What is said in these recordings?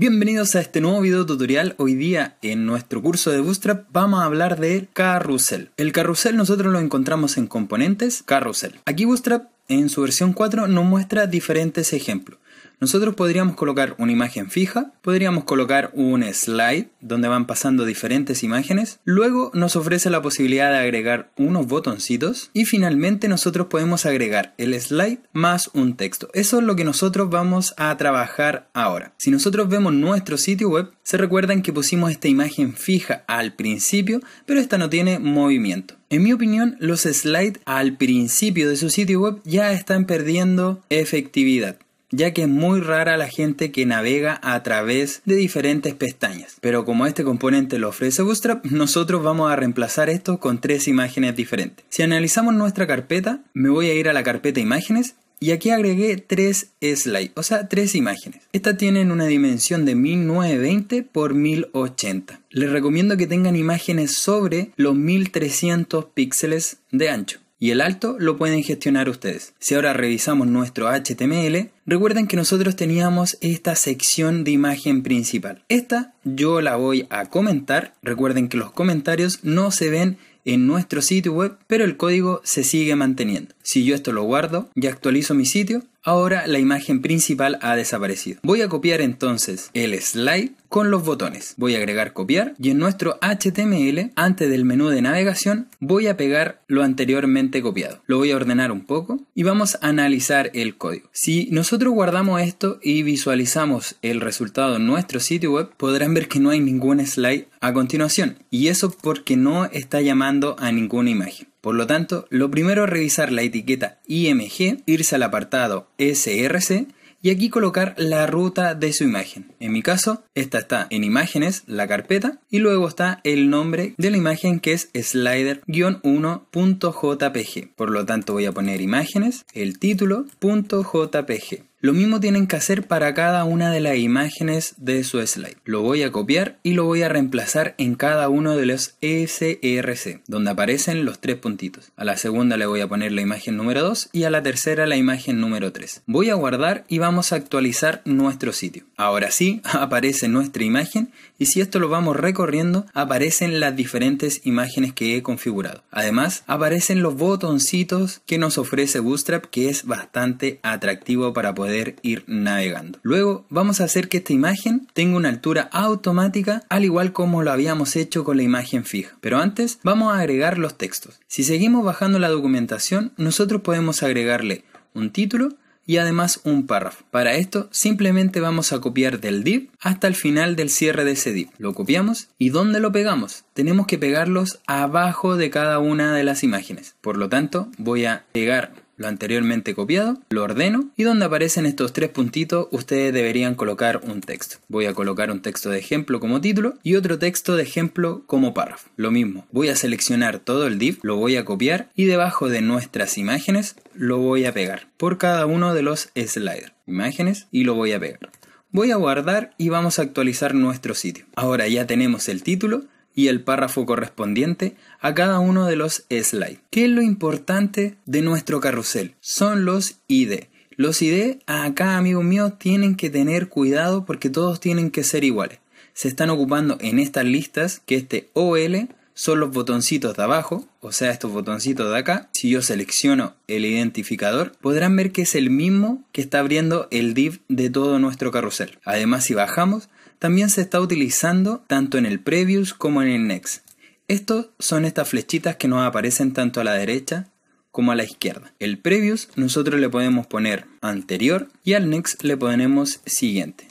Bienvenidos a este nuevo video tutorial. Hoy día en nuestro curso de Bootstrap vamos a hablar de carrusel. El carrusel nosotros lo encontramos en componentes carrusel. Aquí Bootstrap en su versión 4 nos muestra diferentes ejemplos. Nosotros podríamos colocar una imagen fija, podríamos colocar un slide donde van pasando diferentes imágenes, luego nos ofrece la posibilidad de agregar unos botoncitos y finalmente nosotros podemos agregar el slide más un texto. Eso es lo que nosotros vamos a trabajar ahora. Si nosotros vemos nuestro sitio web, se recuerdan que pusimos esta imagen fija al principio, pero esta no tiene movimiento. En mi opinión, los slides al principio de su sitio web ya están perdiendo efectividad ya que es muy rara la gente que navega a través de diferentes pestañas. Pero como este componente lo ofrece Bootstrap, nosotros vamos a reemplazar esto con tres imágenes diferentes. Si analizamos nuestra carpeta, me voy a ir a la carpeta imágenes y aquí agregué tres slides, o sea, tres imágenes. Estas tienen una dimensión de 1920 por 1080. Les recomiendo que tengan imágenes sobre los 1300 píxeles de ancho y el alto lo pueden gestionar ustedes. Si ahora revisamos nuestro HTML, recuerden que nosotros teníamos esta sección de imagen principal. Esta yo la voy a comentar. Recuerden que los comentarios no se ven en nuestro sitio web, pero el código se sigue manteniendo. Si yo esto lo guardo y actualizo mi sitio, Ahora la imagen principal ha desaparecido. Voy a copiar entonces el slide con los botones. Voy a agregar copiar y en nuestro HTML, antes del menú de navegación, voy a pegar lo anteriormente copiado. Lo voy a ordenar un poco y vamos a analizar el código. Si nosotros guardamos esto y visualizamos el resultado en nuestro sitio web, podrán ver que no hay ningún slide a continuación y eso porque no está llamando a ninguna imagen. Por lo tanto, lo primero es revisar la etiqueta IMG, irse al apartado SRC y aquí colocar la ruta de su imagen. En mi caso, esta está en imágenes, la carpeta, y luego está el nombre de la imagen que es slider-1.jpg. Por lo tanto, voy a poner imágenes, el título, .jpg. Lo mismo tienen que hacer para cada una de las imágenes de su slide. Lo voy a copiar y lo voy a reemplazar en cada uno de los SRC, donde aparecen los tres puntitos. A la segunda le voy a poner la imagen número 2 y a la tercera la imagen número 3. Voy a guardar y vamos a actualizar nuestro sitio. Ahora sí, aparece nuestra imagen y si esto lo vamos recorriendo, aparecen las diferentes imágenes que he configurado. Además, aparecen los botoncitos que nos ofrece Bootstrap, que es bastante atractivo para poder ir navegando. Luego vamos a hacer que esta imagen tenga una altura automática al igual como lo habíamos hecho con la imagen fija. Pero antes vamos a agregar los textos. Si seguimos bajando la documentación, nosotros podemos agregarle un título y además un párrafo. Para esto simplemente vamos a copiar del div hasta el final del cierre de ese div. Lo copiamos y ¿dónde lo pegamos? Tenemos que pegarlos abajo de cada una de las imágenes. Por lo tanto voy a pegar lo anteriormente copiado, lo ordeno y donde aparecen estos tres puntitos ustedes deberían colocar un texto. Voy a colocar un texto de ejemplo como título y otro texto de ejemplo como párrafo. Lo mismo, voy a seleccionar todo el div, lo voy a copiar y debajo de nuestras imágenes lo voy a pegar por cada uno de los sliders. Imágenes y lo voy a pegar. Voy a guardar y vamos a actualizar nuestro sitio. Ahora ya tenemos el título y el párrafo correspondiente a cada uno de los slides. ¿Qué es lo importante de nuestro carrusel? Son los ID. Los ID ah, acá, amigos míos, tienen que tener cuidado porque todos tienen que ser iguales. Se están ocupando en estas listas que este OL son los botoncitos de abajo, o sea, estos botoncitos de acá. Si yo selecciono el identificador, podrán ver que es el mismo que está abriendo el div de todo nuestro carrusel. Además, si bajamos, también se está utilizando tanto en el Previous como en el Next. Estos son estas flechitas que nos aparecen tanto a la derecha como a la izquierda. El Previous nosotros le podemos poner anterior y al Next le ponemos siguiente.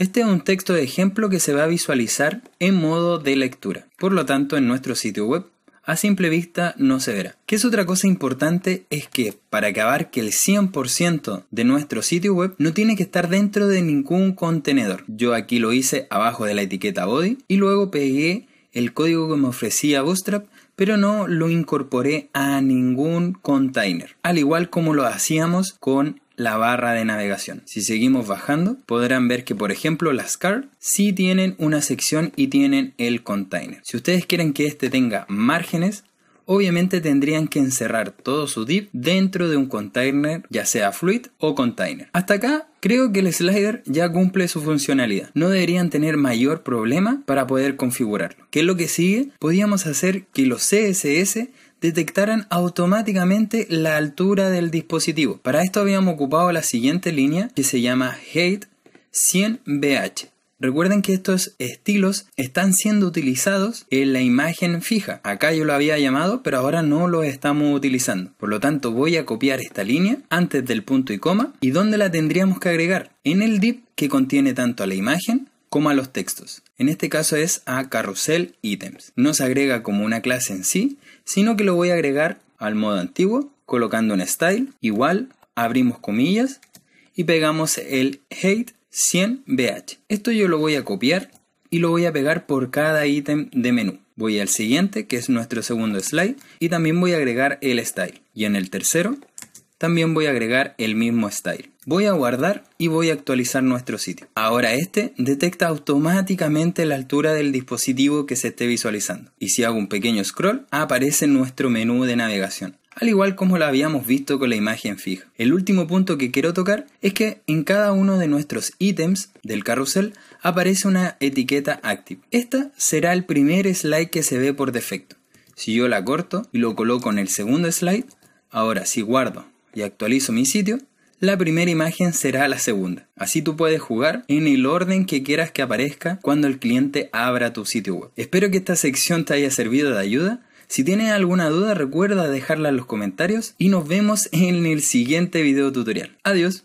Este es un texto de ejemplo que se va a visualizar en modo de lectura, por lo tanto en nuestro sitio web a simple vista no se verá. Que es otra cosa importante es que para acabar que el 100% de nuestro sitio web no tiene que estar dentro de ningún contenedor. Yo aquí lo hice abajo de la etiqueta body y luego pegué el código que me ofrecía Bootstrap pero no lo incorporé a ningún container, al igual como lo hacíamos con la barra de navegación. Si seguimos bajando, podrán ver que, por ejemplo, las car sí tienen una sección y tienen el container. Si ustedes quieren que este tenga márgenes, obviamente tendrían que encerrar todo su div dentro de un container, ya sea fluid o container. Hasta acá creo que el slider ya cumple su funcionalidad. No deberían tener mayor problema para poder configurarlo. ¿Qué es lo que sigue? podríamos hacer que los CSS detectaran automáticamente la altura del dispositivo. Para esto habíamos ocupado la siguiente línea que se llama Height 100BH. Recuerden que estos estilos están siendo utilizados en la imagen fija. Acá yo lo había llamado, pero ahora no lo estamos utilizando. Por lo tanto, voy a copiar esta línea antes del punto y coma. ¿Y dónde la tendríamos que agregar? En el div que contiene tanto a la imagen como a los textos. En este caso es a carrusel items, No se agrega como una clase en sí, sino que lo voy a agregar al modo antiguo colocando un style igual, abrimos comillas y pegamos el hate 100bh. Esto yo lo voy a copiar y lo voy a pegar por cada ítem de menú. Voy al siguiente, que es nuestro segundo slide, y también voy a agregar el style. Y en el tercero también voy a agregar el mismo style. Voy a guardar y voy a actualizar nuestro sitio. Ahora este detecta automáticamente la altura del dispositivo que se esté visualizando. Y si hago un pequeño scroll, aparece nuestro menú de navegación al igual como lo habíamos visto con la imagen fija. El último punto que quiero tocar es que en cada uno de nuestros ítems del carrusel aparece una etiqueta active. Esta será el primer slide que se ve por defecto. Si yo la corto y lo coloco en el segundo slide, ahora si guardo y actualizo mi sitio, la primera imagen será la segunda. Así tú puedes jugar en el orden que quieras que aparezca cuando el cliente abra tu sitio web. Espero que esta sección te haya servido de ayuda. Si tienes alguna duda recuerda dejarla en los comentarios y nos vemos en el siguiente video tutorial. Adiós.